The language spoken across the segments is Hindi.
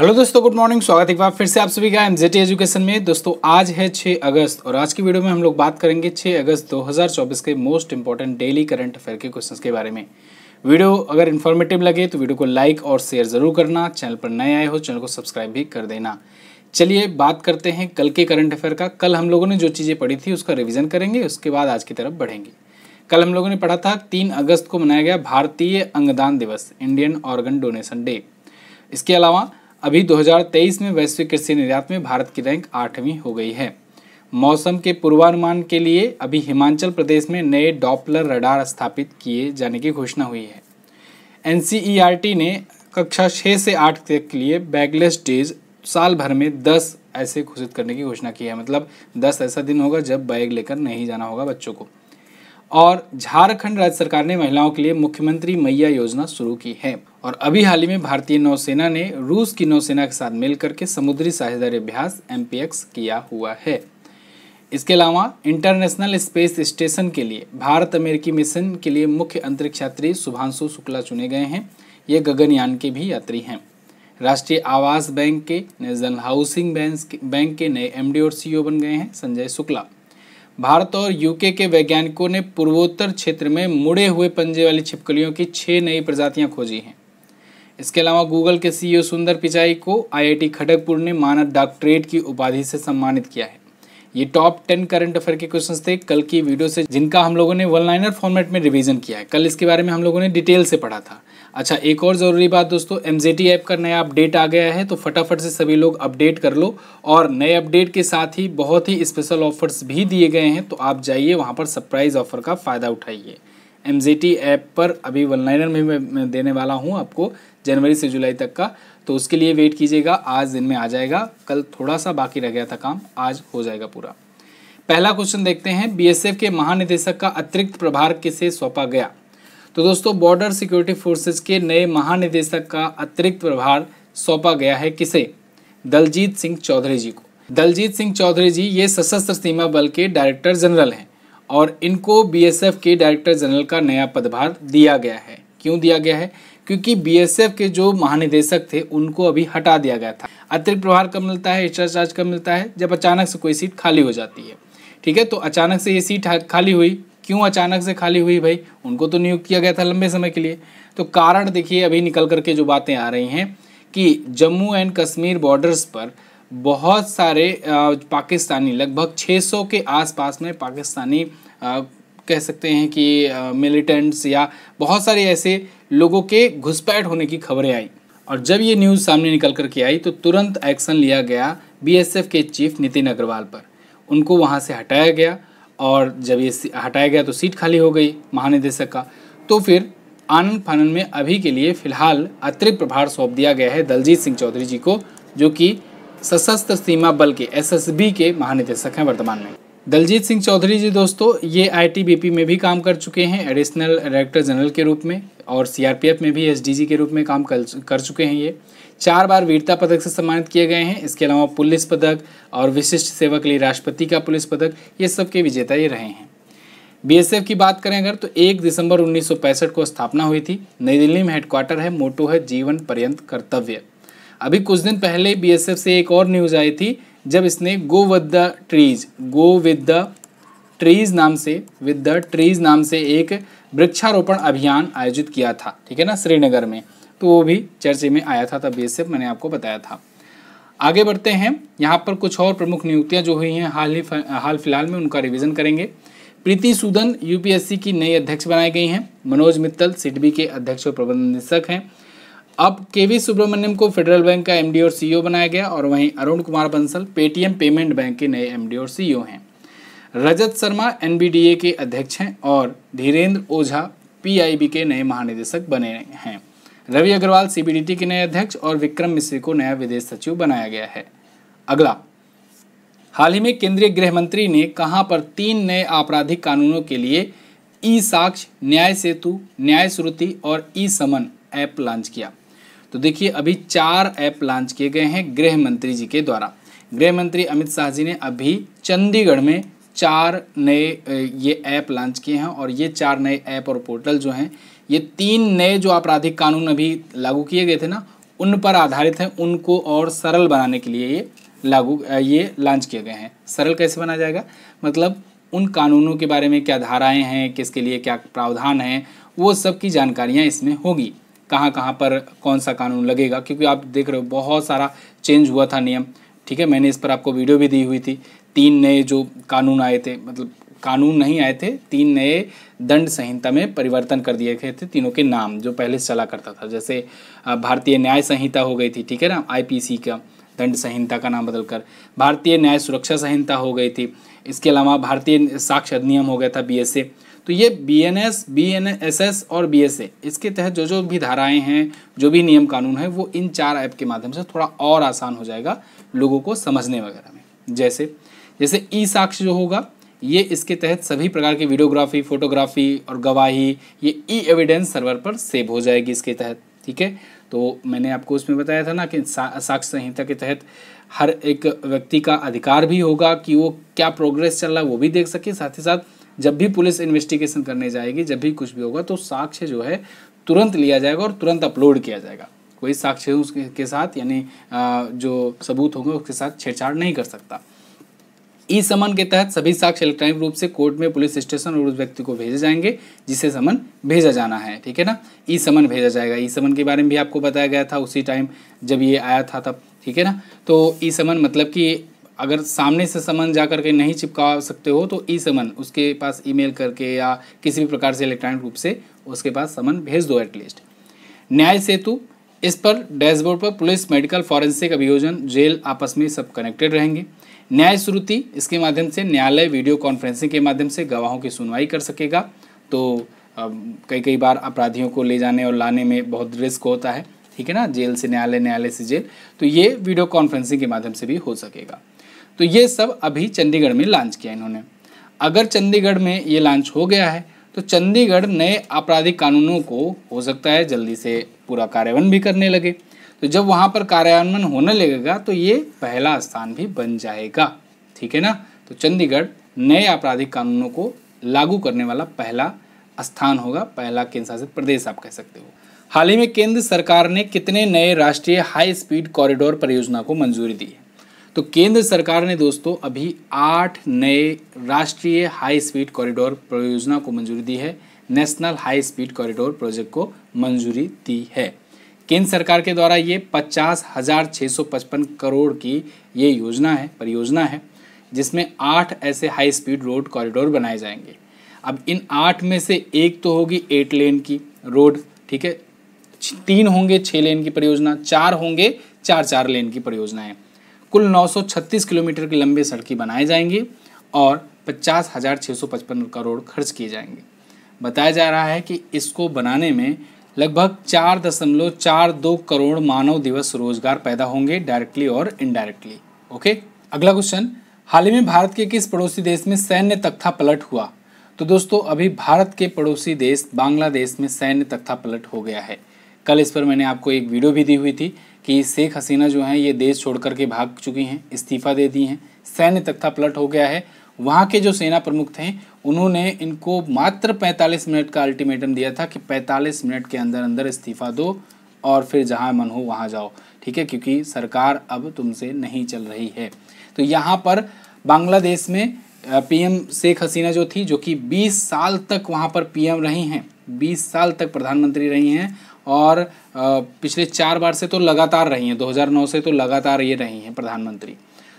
हेलो दोस्तों गुड मॉर्निंग स्वागत है एक बार फिर से आप सभी का एम एजुकेशन में दोस्तों आज है 6 अगस्त और आज की वीडियो में हम लोग बात करेंगे 6 अगस्त 2024 के most important daily current affair के क्वेश्चंस के बारे में वीडियो अगर इन्फॉर्मेटिव लगे तो वीडियो को लाइक और शेयर ज़रूर करना चैनल पर नए आए हो चैनल को सब्सक्राइब भी कर देना चलिए बात करते हैं कल के करंट अफेयर का कल हम लोगों ने जो चीज़ें पढ़ी थी उसका रिविज़न करेंगे उसके बाद आज की तरफ बढ़ेंगे कल हम लोगों ने पढ़ा था तीन अगस्त को मनाया गया भारतीय अंगदान दिवस इंडियन ऑर्गन डोनेशन डे इसके अलावा अभी 2023 में वैश्विक कृषि निर्यात में भारत की रैंक आठवीं हो गई है मौसम के पूर्वानुमान के लिए अभी हिमाचल प्रदेश में नए डॉपलर रडार स्थापित किए जाने की घोषणा हुई है एन ने कक्षा छः से आठ तक के लिए बैगलेस डेज साल भर में दस ऐसे घोषित करने की घोषणा की है मतलब दस ऐसा दिन होगा जब बैग लेकर नहीं जाना होगा बच्चों को और झारखंड राज्य सरकार ने महिलाओं के लिए मुख्यमंत्री मैया योजना शुरू की है और अभी हाल ही में भारतीय नौसेना ने रूस की नौसेना के साथ मिलकर के समुद्री साझेदारी अभ्यास एम किया हुआ है इसके अलावा इंटरनेशनल स्पेस स्टेशन के लिए भारत अमेरिकी मिशन के लिए मुख्य अंतरिक्ष यात्री सुभाषु शुक्ला चुने गए हैं ये गगनयान के भी यात्री हैं राष्ट्रीय आवास बैंक के नेशनल हाउसिंग बैंक के नए एम और सीईओ e बन गए हैं संजय शुक्ला भारत और यूके के वैज्ञानिकों ने पूर्वोत्तर क्षेत्र में मुड़े हुए पंजे वाली छिपकलियों की छः नई प्रजातियां खोजी हैं इसके अलावा गूगल के सीईओ सुंदर पिचाई को आईआईटी खड़गपुर ने मानद डॉक्टरेट की उपाधि से सम्मानित किया है ये टॉप टेन करंट अफेयर के क्वेश्चन थे कल की वीडियो से जिनका हम लोगों ने वन लाइनर फॉर्मेट में रिविजन किया है कल इसके बारे में हम लोगों ने डिटेल से पढ़ा था अच्छा एक और ज़रूरी बात दोस्तों एम ऐप का नया अपडेट आ गया है तो फटाफट से सभी लोग अपडेट कर लो और नए अपडेट के साथ ही बहुत ही स्पेशल ऑफर्स भी दिए गए हैं तो आप जाइए वहाँ पर सरप्राइज़ ऑफ़र का फ़ायदा उठाइए एम ऐप पर अभी वन में मैं देने वाला हूँ आपको जनवरी से जुलाई तक का तो उसके लिए वेट कीजिएगा आज दिन में आ जाएगा कल थोड़ा सा बाकी रह गया था काम आज हो जाएगा पूरा पहला क्वेश्चन देखते हैं बीएसएफ के महानिदेशक का अतिरिक्त प्रभार किसे सौंपा गया तो दोस्तों बॉर्डर सिक्योरिटी फोर्सेज के नए महानिदेशक का अतिरिक्त प्रभार सौंपा गया है किसे दलजीत सिंह चौधरी जी को दलजीत सिंह चौधरी जी ये सशस्त्र सीमा बल के डायरेक्टर जनरल हैं और इनको बीएसएफ के डायरेक्टर जनरल का नया पदभार दिया गया है क्यों दिया गया है क्योंकि बीएसएफ के जो महानिदेशक थे उनको अभी हटा दिया गया था अतिरिक्त प्रभार कब मिलता है एक्स्ट्रा चार्ज कब मिलता है जब अचानक से कोई सीट खाली हो जाती है ठीक है तो अचानक से ये सीट खाली हुई क्यों अचानक से खाली हुई भाई उनको तो नियुक्त किया गया था लंबे समय के लिए तो कारण देखिए अभी निकल करके जो बातें आ रही हैं कि जम्मू एंड कश्मीर बॉर्डर्स पर बहुत सारे पाकिस्तानी लगभग 600 के आसपास में पाकिस्तानी कह सकते हैं कि मिलिटेंट्स या बहुत सारे ऐसे लोगों के घुसपैठ होने की खबरें आई और जब ये न्यूज़ सामने निकल कर के आई तो तुरंत एक्शन लिया गया बीएसएफ के चीफ नितिन अग्रवाल पर उनको वहाँ से हटाया गया और जब ये हटाया गया तो सीट खाली हो गई महानिदेशक का तो फिर आनंद फानंद में अभी के लिए फिलहाल अतिरिक्त प्रभार सौंप दिया गया है दलजीत सिंह चौधरी जी को जो कि सशस्त्र सीमा बल के एस के महानिदेशक हैं वर्तमान में दलजीत सिंह चौधरी जी दोस्तों ये आई में भी काम कर चुके हैं एडिशनल डायरेक्टर जनरल के रूप में और सी में भी एस के रूप में काम कर चुके हैं ये चार बार वीरता पदक से सम्मानित किए गए हैं इसके अलावा पुलिस पदक और विशिष्ट सेवा के लिए राष्ट्रपति का पुलिस पदक ये सब के विजेता ये रहे हैं बीएसएफ की बात करें अगर तो 1 दिसंबर 1965 को स्थापना हुई थी नई दिल्ली में हेडक्वार्टर है मोटो है जीवन पर्यंत कर्तव्य अभी कुछ दिन पहले बीएसएफ से एक और न्यूज़ आई थी जब इसने go with the trees go with the trees नाम से विद द ट्रीज नाम से एक वृक्षारोपण अभियान आयोजित किया था ठीक है ना श्रीनगर में तो वो भी चर्चे में आया था तब बी मैंने आपको बताया था आगे बढ़ते हैं यहाँ पर कुछ और प्रमुख नियुक्तियाँ जो हुई हैं हाल ही हाल फिलहाल में उनका रिविजन करेंगे प्रीति सूदन यूपीएससी की नई अध्यक्ष बनाई गई हैं मनोज मित्तल सिडबी के अध्यक्ष और प्रबंध निदेशक हैं अब के वी सुब्रमण्यम को फेडरल बैंक का एमडी और सीईओ e बनाया गया और वहीं Arun Kumar Bansal Paytm payment bank के नए एमडी और सीईओ e हैं रजत शर्मा एनबीडीए के अध्यक्ष हैं और धीरेन्द्र ओझा पीआईबी के नए महानिदेशक बने हैं रवि अग्रवाल सीबीडीटी के नए अध्यक्ष और विक्रम मिश्री को नया विदेश सचिव बनाया गया है अगला हाल ही में केंद्रीय गृह मंत्री ने कहा पर तीन नए आपराधिक कानूनों के लिए ई साक्ष न्याय सेतु न्याय श्रुति और ई समन ऐप लॉन्च किया तो देखिए अभी चार ऐप लॉन्च किए गए हैं गृह मंत्री जी के द्वारा गृह मंत्री अमित शाह जी ने अभी चंडीगढ़ में चार नए ये ऐप लॉन्च किए हैं और ये चार नए ऐप और पोर्टल जो हैं ये तीन नए जो आपराधिक कानून अभी लागू किए गए थे ना उन पर आधारित हैं उनको और सरल बनाने के लिए ये लागू ये लॉन्च किए गए हैं सरल कैसे बनाया जाएगा मतलब उन कानूनों के बारे में क्या धाराएं हैं किसके लिए क्या प्रावधान हैं वो सब की जानकारियाँ इसमें होगी कहाँ कहाँ पर कौन सा कानून लगेगा क्योंकि आप देख रहे हो बहुत सारा चेंज हुआ था नियम ठीक है मैंने इस पर आपको वीडियो भी दी हुई थी तीन नए जो कानून आए थे मतलब कानून नहीं आए थे तीन नए दंड संहिता में परिवर्तन कर दिए गए थे तीनों के नाम जो पहले चला करता था जैसे भारतीय न्याय संहिता हो गई थी ठीक है ना आईपीसी का दंड संहिता का नाम बदलकर भारतीय न्याय सुरक्षा संहिता हो गई थी इसके अलावा भारतीय साक्ष्य अधिनियम हो गया था बी तो ये B N S B N S S और बी एस ए इसके तहत जो जो भी धाराएं हैं जो भी नियम कानून है वो इन चार ऐप के माध्यम से थोड़ा और आसान हो जाएगा लोगों को समझने वगैरह में जैसे जैसे ई साक्ष्य जो होगा ये इसके तहत सभी प्रकार की वीडियोग्राफी फोटोग्राफी और गवाही ये ई एविडेंस सर्वर पर सेव हो जाएगी इसके तहत ठीक है तो मैंने आपको उसमें बताया था ना कि साक्ष्य संहिता के तहत हर एक व्यक्ति का अधिकार भी होगा कि वो क्या प्रोग्रेस चल रहा है वो भी देख सके साथ ही साथ जब भी पुलिस इन्वेस्टिगेशन करने जाएगी जब भी कुछ भी होगा तो साक्ष्य जो है तुरंत लिया जाएगा और तुरंत अपलोड किया जाएगा कोई साक्ष्य उसके के साथ यानी जो सबूत होंगे उसके साथ छेड़छाड़ नहीं कर सकता ई समन के तहत सभी साक्ष्य इलेक्ट्रॉनिक रूप से कोर्ट में पुलिस स्टेशन और उस व्यक्ति को भेजे जाएंगे जिसे समन भेजा जाना है ठीक है ना ई समन भेजा जाएगा ई समन के बारे में भी आपको बताया गया था उसी टाइम जब ये आया था तब ठीक है ना तो ई समन मतलब कि अगर सामने से समन जा करके नहीं चिपका सकते हो तो ई समन उसके पास मेल करके या किसी भी प्रकार से इलेक्ट्रॉनिक रूप से उसके पास समन भेज दो एटलीस्ट न्याय सेतु इस पर डैशबोर्ड पर पुलिस मेडिकल फॉरेंसिक अभियोजन जेल आपस में सब कनेक्टेड रहेंगे न्याय श्रुति इसके माध्यम से न्यायालय वीडियो कॉन्फ्रेंसिंग के माध्यम से गवाहों की सुनवाई कर सकेगा तो कई कई बार अपराधियों को ले जाने और लाने में बहुत रिस्क होता है ठीक है ना जेल से न्यायालय न्यायालय से जेल तो ये वीडियो कॉन्फ्रेंसिंग के माध्यम से भी हो सकेगा तो ये सब अभी चंडीगढ़ में लॉन्च किया इन्होंने अगर चंडीगढ़ में ये लॉन्च हो गया है तो चंडीगढ़ नए आपराधिक कानूनों को हो सकता है जल्दी से पूरा कार्यान्वयन भी करने लगे तो जब वहाँ पर कार्यान्वयन होने लगेगा तो ये पहला स्थान भी बन जाएगा ठीक है ना तो चंडीगढ़ नए आपराधिक कानूनों को लागू करने वाला पहला स्थान होगा पहला केंद्र शासित प्रदेश आप कह सकते हो हाल ही में केंद्र सरकार ने कितने नए राष्ट्रीय हाई स्पीड कॉरिडोर परियोजना को मंजूरी दी है तो केंद्र सरकार ने दोस्तों अभी आठ नए राष्ट्रीय हाई स्पीड कॉरिडोर परियोजना को मंजूरी दी है national high speed corridor project को मंजूरी दी है केंद्र सरकार के द्वारा ये पचास हज़ार छः सौ पचपन करोड़ की ये योजना है परियोजना है जिसमें आठ ऐसे हाई स्पीड रोड कॉरिडोर बनाए जाएंगे अब इन आठ में से एक तो होगी एट लेन की रोड ठीक है तीन होंगे छः लेन की परियोजना चार होंगे चार चार लेन की परियोजनाएं कुल 936 किलोमीटर की लंबे सड़कें बनाए जाएंगी और पचास हज़ार छः सौ पचपन करोड़ खर्च किए जाएंगे बताया जा रहा है कि इसको बनाने में लगभग चार दशमलव चार दो करोड़ मानव दिवस रोजगार पैदा होंगे डायरेक्टली और इनडायरेक्टली ओके अगला क्वेश्चन हाल ही में भारत के किस पड़ोसी देश में सैन्य तख्ता पलट हुआ तो दोस्तों अभी भारत के पड़ोसी देश बांग्लादेश में सैन्य तख्ता पलट हो गया है कल इस पर मैंने आपको एक वीडियो भी दी हुई थी कि शेख हसीना जो हैं ये देश छोड़कर के भाग चुकी हैं इस्तीफ़ा दे दी हैं सैन्य तख्ता पलट हो गया है वहाँ के जो सेना प्रमुख थे उन्होंने इनको मात्र 45 मिनट का अल्टीमेटम दिया था कि 45 मिनट के अंदर अंदर इस्तीफा दो और फिर जहाँ मन हो वहाँ जाओ ठीक है क्योंकि सरकार अब तुमसे नहीं चल रही है तो यहाँ पर बांग्लादेश में पीएम शेख हसीना जो थी जो कि 20 साल तक वहाँ पर पीएम रही हैं 20 साल तक प्रधानमंत्री रही हैं और पिछले चार बार से तो लगातार रही हैं 2009 से तो लगातार ये रही हैं प्रधानमंत्री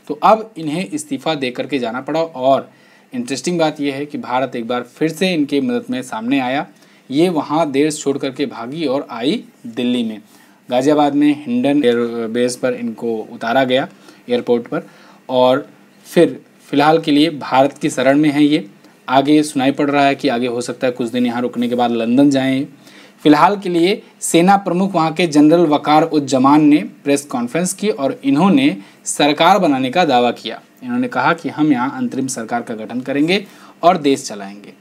तो अब इन्हें इस्तीफा दे करके जाना पड़ा और इंटरेस्टिंग बात यह है कि भारत एक बार फिर से इनके मदद में सामने आया ये वहाँ देश छोड़ करके भागी और आई दिल्ली में गाज़ियाबाद में हिंडन एयरबेस पर इनको उतारा गया एयरपोर्ट पर और फिर फ़िलहाल के लिए भारत की शरण में है ये आगे सुनाई पड़ रहा है कि आगे हो सकता है कुछ दिन यहाँ रुकने के बाद लंदन जाएँ फिलहाल के लिए सेना प्रमुख वहां के जनरल वकार उज्जमान ने प्रेस कॉन्फ्रेंस की और इन्होंने सरकार बनाने का दावा किया इन्होंने कहा कि हम यहाँ अंतरिम सरकार का गठन करेंगे और देश चलाएंगे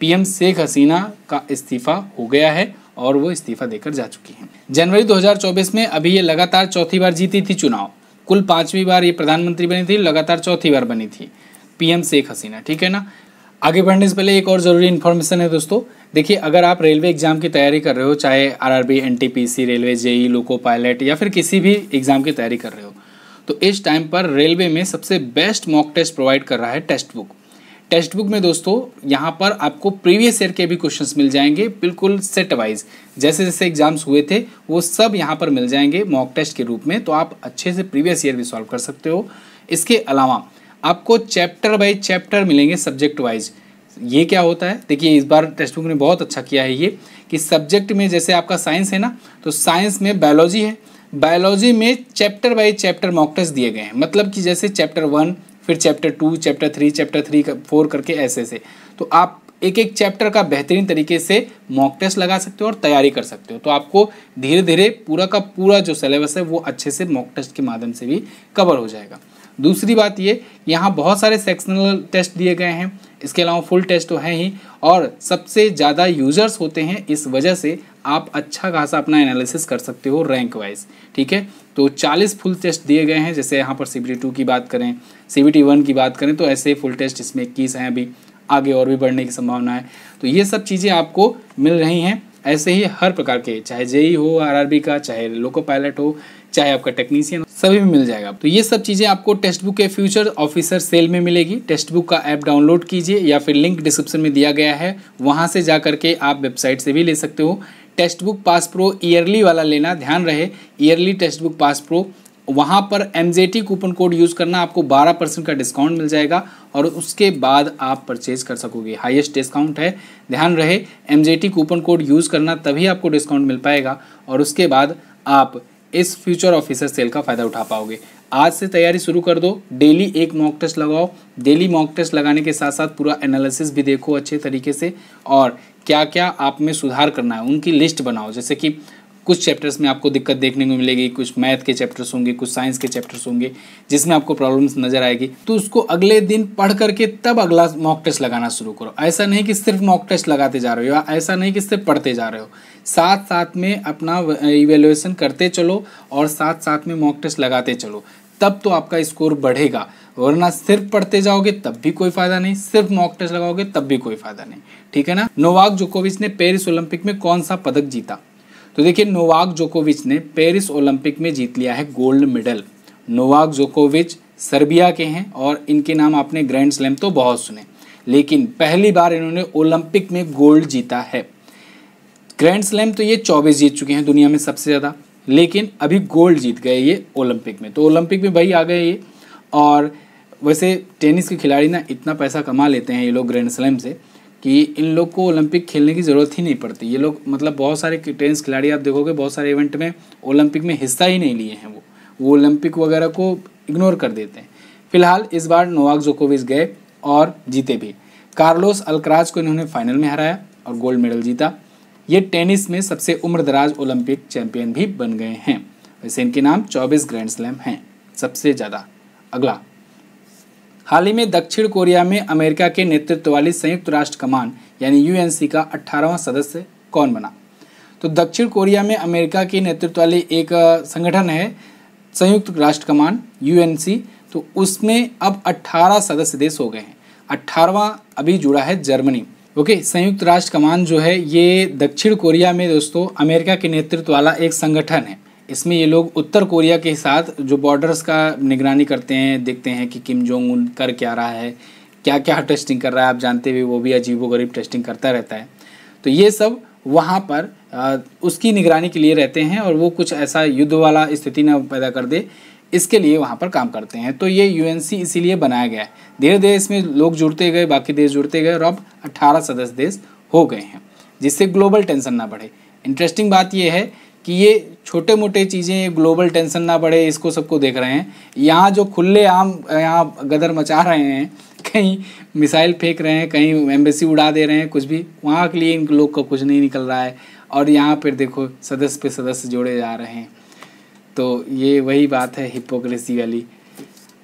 पीएम शेख हसीना का इस्तीफा हो गया है और वो इस्तीफा देकर जा चुकी हैं जनवरी 2024 में अभी ये लगातार चौथी बार जीती थी चुनाव कुल पांचवी बार ये प्रधानमंत्री बनी थी लगातार चौथी बार बनी थी पीएम शेख हसीना ठीक है ना आगे बढ़ने से पहले एक और ज़रूरी इन्फॉर्मेशन है दोस्तों देखिए अगर आप रेलवे एग्ज़ाम की तैयारी कर रहे हो चाहे RRB NTPC railway JE loco pilot या फिर किसी भी एग्ज़ाम की तैयारी कर रहे हो तो इस टाइम पर रेलवे में सबसे बेस्ट मॉक टेस्ट प्रोवाइड कर रहा है टेस्ट बुक टेक्स्ट बुक में दोस्तों यहाँ पर आपको प्रीवियस ईयर के भी क्वेश्चन मिल जाएंगे बिल्कुल सेट वाइज जैसे जैसे एग्जाम्स हुए थे वो सब यहाँ पर मिल जाएंगे मॉक टेस्ट के रूप में तो आप अच्छे से प्रीवियस ईयर भी सॉल्व कर सकते हो इसके अलावा आपको चैप्टर बाय चैप्टर मिलेंगे सब्जेक्ट वाइज ये क्या होता है देखिए इस बार टेक्स्ट बुक ने बहुत अच्छा किया है ये कि सब्जेक्ट में जैसे आपका साइंस है ना तो साइंस में बायोलॉजी है बायोलॉजी में chapter by chapter mock test दिए गए हैं मतलब कि जैसे चैप्टर वन फिर chapter two chapter three chapter three four करके ऐसे ऐसे तो आप एक एक चैप्टर का बेहतरीन तरीके से मॉक टेस्ट लगा सकते हो और तैयारी कर सकते हो तो आपको धीरे धीरे पूरा का पूरा जो सिलेबस है वो अच्छे से मॉक टेस्ट के माध्यम से भी कवर हो जाएगा दूसरी बात ये यहाँ बहुत सारे सेक्शनल टेस्ट दिए गए हैं इसके अलावा फुल टेस्ट तो हैं ही और सबसे ज़्यादा यूजर्स होते हैं इस वजह से आप अच्छा खासा अपना एनालिसिस कर सकते हो रैंक वाइज ठीक है तो 40 फुल टेस्ट दिए गए हैं जैसे यहाँ पर सी बी की बात करें सी बी की बात करें तो ऐसे फुल टेस्ट इसमें इक्कीस हैं अभी आगे और भी बढ़ने की संभावना है तो ये सब चीज़ें आपको मिल रही हैं ऐसे ही हर प्रकार के चाहे जेई हो आरआरबी का चाहे लोको पायलट हो चाहे आपका टेक्नीशियन सभी में मिल जाएगा तो ये सब चीज़ें आपको टेक्स्ट बुक के फ्यूचर ऑफिसर सेल में मिलेगी टेक्स्ट बुक का ऐप डाउनलोड कीजिए या फिर लिंक डिस्क्रिप्शन में दिया गया है वहाँ से जा करके आप वेबसाइट से भी ले सकते हो textbook pass pro yearly वाला लेना ध्यान रहे yearly textbook pass pro वहाँ पर एम कूपन कोड यूज़ करना आपको 12 परसेंट का डिस्काउंट मिल जाएगा और उसके बाद आप परचेज कर सकोगे हाईएस्ट डिस्काउंट है ध्यान रहे एम कूपन कोड यूज़ करना तभी आपको डिस्काउंट मिल पाएगा और उसके बाद आप इस फ्यूचर ऑफिसर सेल का फ़ायदा उठा पाओगे आज से तैयारी शुरू कर दो डेली एक मॉक टेस्ट लगाओ डेली मॉक टेस्ट लगाने के साथ साथ पूरा एनालिसिस भी देखो अच्छे तरीके से और क्या क्या आप में सुधार करना है उनकी लिस्ट बनाओ जैसे कि कुछ चैप्टर्स में आपको दिक्कत देखने को मिलेगी कुछ मैथ के चैप्टर्स होंगे कुछ साइंस के चैप्टर्स होंगे जिसमें आपको प्रॉब्लम्स नज़र आएगी तो उसको अगले दिन पढ़ करके तब अगला मॉक टेस्ट लगाना शुरू करो ऐसा नहीं कि सिर्फ मॉक टेस्ट लगाते जा रहे हो या ऐसा नहीं कि सिर्फ पढ़ते जा रहे हो साथ साथ में अपना इवेल्युएसन करते चलो और साथ साथ में मॉक टेस्ट लगाते चलो तब तो आपका स्कोर बढ़ेगा वरना सिर्फ पढ़ते जाओगे तब भी कोई फायदा नहीं सिर्फ मॉक टेस्ट लगाओगे तब भी कोई फायदा नहीं ठीक है ना नोवाक जोकोविच ने पेरिस ओलंपिक में कौन सा पदक जीता तो देखिए नोवाक जोकोविच ने पेरिस ओलंपिक में जीत लिया है गोल्ड मेडल नोवाक जोकोविच सर्बिया के हैं और इनके नाम आपने ग्रैंड स्लैम तो बहुत सुने लेकिन पहली बार इन्होंने ओलंपिक में गोल्ड जीता है ग्रैंड स्लैम तो ये चौबीस जीत चुके हैं दुनिया में सबसे ज़्यादा लेकिन अभी गोल्ड जीत गए ये ओलंपिक में तो ओलंपिक में भाई आ गए ये और वैसे टेनिस के खिलाड़ी ना इतना पैसा कमा लेते हैं ये लोग ग्रैंड स्लैम से कि इन लोग को ओलंपिक खेलने की ज़रूरत ही नहीं पड़ती ये लोग मतलब बहुत सारे टेनिस खिलाड़ी आप देखोगे बहुत सारे इवेंट में ओलंपिक में हिस्सा ही नहीं लिए हैं वो वो ओलंपिक वगैरह को इग्नोर कर देते हैं फिलहाल इस बार नोवाक जोकोविच गए और जीते भी कार्लोस अलक्राज को इन्होंने फाइनल में हराया और गोल्ड मेडल जीता ये टेनिस में सबसे उम्रदराज ओलंपिक चैंपियन भी बन गए हैं वैसे इनके नाम 24 ग्रैंड स्लैम हैं सबसे ज़्यादा अगला हाल ही में दक्षिण कोरिया में अमेरिका के नेतृत्व वाली संयुक्त राष्ट्र कमान यानी यूएनसी का अट्ठारहवां सदस्य कौन बना तो दक्षिण कोरिया में अमेरिका के नेतृत्व वाली एक संगठन है संयुक्त राष्ट्र कमान यू तो उसमें अब 18 सदस्य देश हो गए हैं अट्ठारहवां अभी जुड़ा है जर्मनी ओके संयुक्त राष्ट्र कमान जो है ये दक्षिण कोरिया में दोस्तों अमेरिका के नेतृत्व वाला एक संगठन है इसमें ये लोग उत्तर कोरिया के साथ जो बॉर्डर्स का निगरानी करते हैं देखते हैं कि किम जोंग उन कर क्या रहा है क्या क्या टेस्टिंग कर रहा है आप जानते हुए वो भी गरीब टेस्टिंग करता रहता है तो ये सब वहाँ पर उसकी निगरानी के लिए रहते हैं और वो कुछ ऐसा युद्ध वाला स्थिति ना पैदा कर दे इसके लिए वहाँ पर काम करते हैं तो ये यू इसीलिए बनाया गया है धीरे धीरे इसमें लोग जुड़ते गए बाकी देश जुड़ते गए और अब अट्ठारह सदस्य देश हो गए हैं जिससे ग्लोबल टेंशन ना बढ़े इंटरेस्टिंग बात यह है कि ये छोटे मोटे चीज़ें ग्लोबल टेंशन ना बढ़े इसको सबको देख रहे हैं यहाँ जो खुले आम यहाँ गदर मचा रहे हैं कहीं मिसाइल फेंक रहे हैं कहीं एम्बेसी उड़ा दे रहे हैं कुछ भी वहाँ के लिए इन लोग का कुछ नहीं निकल रहा है और यहाँ पर देखो सदस्य पे सदस्य जोड़े जा रहे हैं तो ये वही बात है हिपोक्रेसी वाली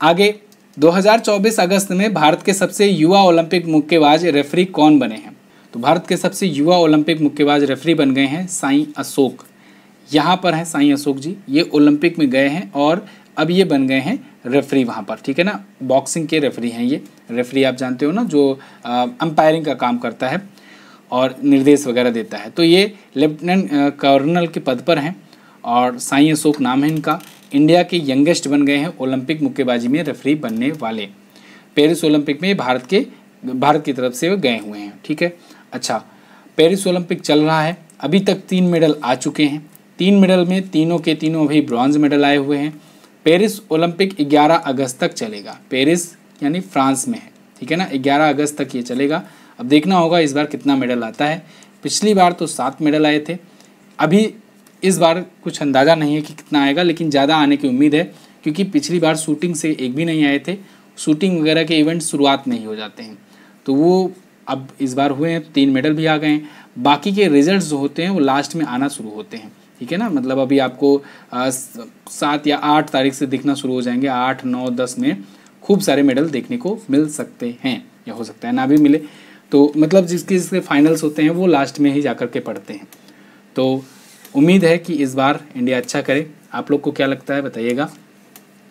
आगे 2024 अगस्त में भारत के सबसे युवा ओलंपिक मुक्केबाज रेफरी कौन बने हैं तो भारत के सबसे युवा ओलंपिक मुक्केबाज रेफरी बन गए हैं साई अशोक यहाँ पर हैं साई अशोक जी ये ओलंपिक में गए हैं और अब ये बन गए हैं रेफरी वहाँ पर ठीक है ना बॉक्सिंग के रेफरी हैं ये रेफरी आप जानते हो ना जो अंपायरिंग का काम करता है और निर्देश वगैरह देता है तो ये लेफ्टिनेंट कर्नल के पद पर हैं और साई अशोक नाम है इनका इंडिया के यंगेस्ट बन गए हैं ओलंपिक मुक्केबाजी में रेफरी बनने वाले पेरिस ओलंपिक में भारत के भारत की तरफ से गए हुए हैं ठीक है अच्छा पेरिस ओलंपिक चल रहा है अभी तक तीन मेडल आ चुके हैं तीन मेडल में तीनों के तीनों भाई ब्रॉन्ज मेडल आए हुए हैं पेरिस ओलंपिक 11 अगस्त तक चलेगा पेरिस यानी फ्रांस में है ठीक है ना 11 अगस्त तक ये चलेगा अब देखना होगा इस बार कितना मेडल आता है पिछली बार तो सात मेडल आए थे अभी इस बार कुछ अंदाज़ा नहीं है कि कितना आएगा लेकिन ज़्यादा आने की उम्मीद है क्योंकि पिछली बार शूटिंग से एक भी नहीं आए थे शूटिंग वगैरह के इवेंट शुरुआत में ही हो जाते हैं तो वो अब इस बार हुए हैं तीन मेडल भी आ गए हैं बाकी के रिजल्ट्स जो होते हैं वो लास्ट में आना शुरू होते हैं ठीक है ना मतलब अभी आपको सात या आठ तारीख से दिखना शुरू हो जाएंगे आठ नौ दस में खूब सारे मेडल देखने को मिल सकते हैं या हो सकता है ना भी मिले तो मतलब जिसके जिसके फाइनल्स होते हैं वो लास्ट में ही जा के पढ़ते हैं तो उम्मीद है कि इस बार इंडिया अच्छा करे आप लोग को क्या लगता है बताइएगा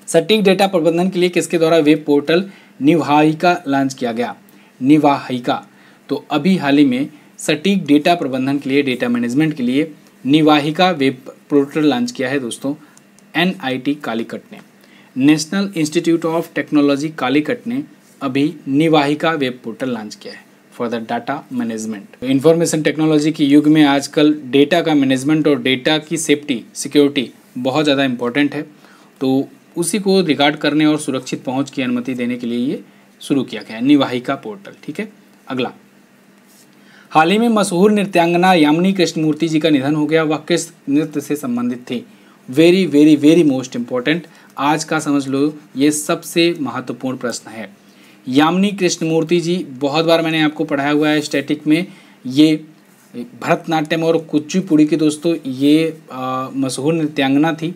सटीक डेटा प्रबंधन के लिए किसके द्वारा वेब पोर्टल निवाहिका लॉन्च किया गया निवाहिका तो अभी हाल ही में सटीक डेटा प्रबंधन के लिए डेटा मैनेजमेंट के लिए निवाहिका वेब पोर्टल लॉन्च किया है दोस्तों एन कालीकट ने National Institute of Technology Calicut ने अभी निवाहिका वेब पोर्टल लॉन्च किया है for the data management information technology के युग में आजकल डेटा का मैनेजमेंट और डेटा की सेफ्टी सिक्योरिटी बहुत ज़्यादा इंपॉर्टेंट है तो उसी को रिकॉर्ड करने और सुरक्षित पहुंच की अनुमति देने के लिए ये शुरू किया गया है निवाहिका पोर्टल ठीक है अगला हाल ही में मशहूर नृत्यांगना यामिनी कृष्णमूर्ति जी का निधन हो गया वह किस नृत्य से संबंधित थी very very very most important आज का समझ लो ये सबसे महत्वपूर्ण प्रश्न है यामिनी कृष्णमूर्ति जी बहुत बार मैंने आपको पढ़ाया हुआ है स्टैटिक में ये भरतनाट्यम और कुचिपुड़ी की दोस्तों ये मशहूर नृत्यांगना थी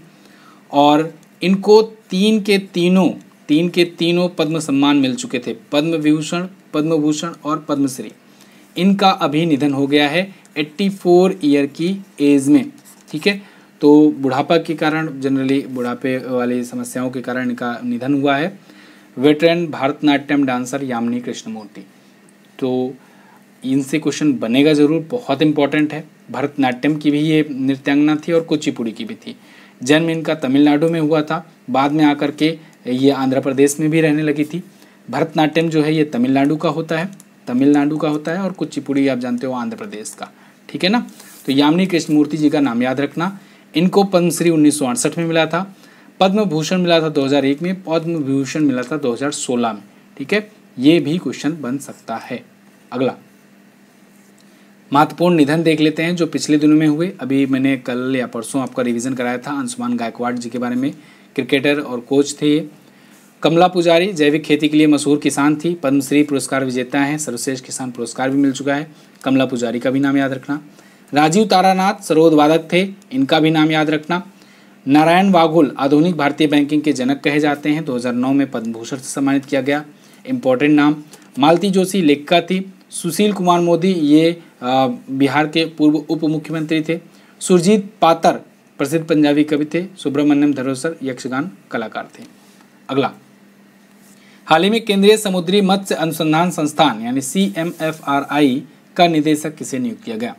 और इनको तीन के तीनों तीन के तीनों पद्म सम्मान मिल चुके थे पद्म विभूषण पद्म भूषण और पद्मश्री इनका अभी निधन हो गया है 84 ईयर की एज में ठीक है तो बुढ़ापा के कारण जनरली बुढ़ापे वाली समस्याओं के कारण इनका निधन हुआ है वेटरन भारतनाट्यम डांसर यामिनी कृष्णमूर्ति तो इनसे क्वेश्चन बनेगा ज़रूर बहुत इंपॉर्टेंट है भरतनाट्यम की भी ये नृत्यांगना थी और कुचिपुड़ी की भी थी जन्म इनका तमिलनाडु में हुआ था बाद में आकर के ये आंध्र प्रदेश में भी रहने लगी थी भरतनाट्यम जो है ये तमिलनाडु का होता है तमिलनाडु का होता है और कुचिपुड़ी आप जानते हो आंध्र प्रदेश का ठीक है ना तो यामिनी कृष्णमूर्ति जी का नाम याद रखना इनको पद्मश्री उन्नीस में मिला था पद्म भूषण मिला था 2001 में पद्म भूषण मिला था 2016 में ठीक है ये भी क्वेश्चन बन सकता है अगला महत्वपूर्ण निधन देख लेते हैं जो पिछले दिनों में हुए अभी मैंने कल या परसों आपका रिवीजन कराया था अंशुमान गायकवाड़ जी के बारे में क्रिकेटर और कोच थे ये कमला पुजारी जैविक खेती के लिए मशहूर किसान थी पद्मश्री पुरस्कार विजेता हैं सर्वश्रेष्ठ किसान पुरस्कार भी मिल चुका है कमला पुजारी का भी नाम याद रखना राजीव तारानाथ सरोद वादक थे इनका भी नाम याद रखना नारायण वाघुल आधुनिक भारतीय बैंकिंग के जनक कहे जाते हैं 2009 में पद्म भूषण से सम्मानित किया गया इम्पोर्टेंट नाम मालती जोशी लेखिका थी सुशील कुमार मोदी ये आ, बिहार के पूर्व उप मुख्यमंत्री थे सुरजीत पातर प्रसिद्ध पंजाबी कवि थे सुब्रमण्यम धरोसर यक्षगान कलाकार थे अगला हाल ही में केंद्रीय समुद्री मत्स्य अनुसंधान संस्थान यानी सी का निदेशक किसे नियुक्त किया गया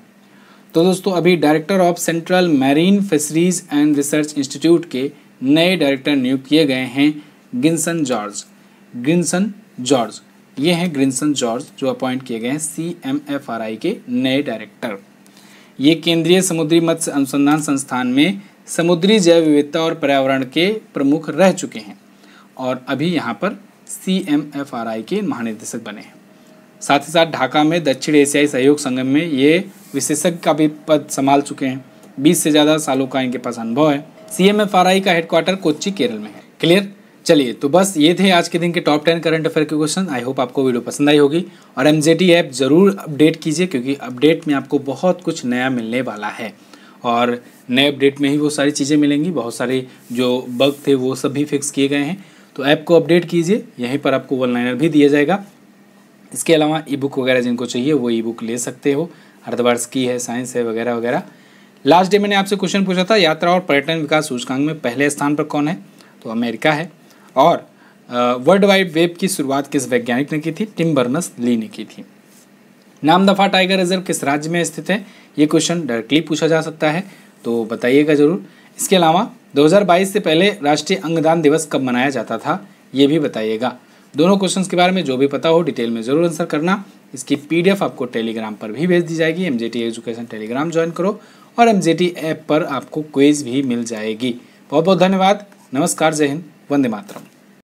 तो दोस्तों अभी director of Central Marine Fisheries and Research Institute के नए डायरेक्टर नियुक्त किए गए हैं गिनसन जॉर्ज ग्रिनसन जॉर्ज ये हैं ग्रिनसन जॉर्ज जो अपॉइंट किए गए हैं सी के नए डायरेक्टर ये केंद्रीय समुद्री मत्स्य अनुसंधान संस्थान में समुद्री जैव विविधता और पर्यावरण के प्रमुख रह चुके हैं और अभी यहाँ पर C M F R I के महानिदेशक बने साथ ही साथ ढाका में दक्षिण एशियाई सहयोग संगम में ये विशेषज्ञ का भी पद संभाल चुके हैं बीस से ज़्यादा सालों का इनके पास अनुभव है C M F R I का हेडक्वार्टर कोच्चि केरल में है क्लियर चलिए तो बस ये थे आज के दिन के टॉप टेन करंट अफेयर के क्वेश्चन आई होप आपको वीडियो पसंद आई होगी और एम जे टी ऐप ज़रूर अपडेट कीजिए क्योंकि अपडेट में आपको बहुत कुछ नया मिलने वाला है और नए अपडेट में ही वो सारी चीज़ें मिलेंगी बहुत सारे जो बग थे वो सब भी फिक्स किए गए हैं तो ऐप को अपडेट कीजिए यहीं पर आपको वन लाइनर भी दिया जाएगा इसके अलावा ई बुक वगैरह जिनको चाहिए वो ई बुक ले सकते हो अर्थवर्ष की है साइंस है वगैरह वगैरह लास्ट डे मैंने आपसे क्वेश्चन पूछा था यात्रा और पर्यटन विकास सूचकांक में पहले स्थान पर कौन है तो अमेरिका है और वर्ल्ड वाइड वेब की शुरुआत किस वैज्ञानिक ने की थी टिम बर्नस ली ने की थी नाम दफा टाइगर रिजर्व किस राज्य में स्थित है ये क्वेश्चन डायरेक्टली पूछा जा सकता है तो बताइएगा जरूर इसके अलावा 2022 से पहले राष्ट्रीय अंगदान दिवस कब मनाया जाता था ये भी बताइएगा दोनों क्वेश्चन के बारे में जो भी पता हो डिटेल में ज़रूर आंसर करना इसकी पी आपको टेलीग्राम पर भी भेज दी जाएगी एम एजुकेशन टेलीग्राम ज्वाइन करो और एम ऐप पर आपको क्वेज भी मिल जाएगी बहुत बहुत धन्यवाद नमस्कार जय हिंद वंदे मातरम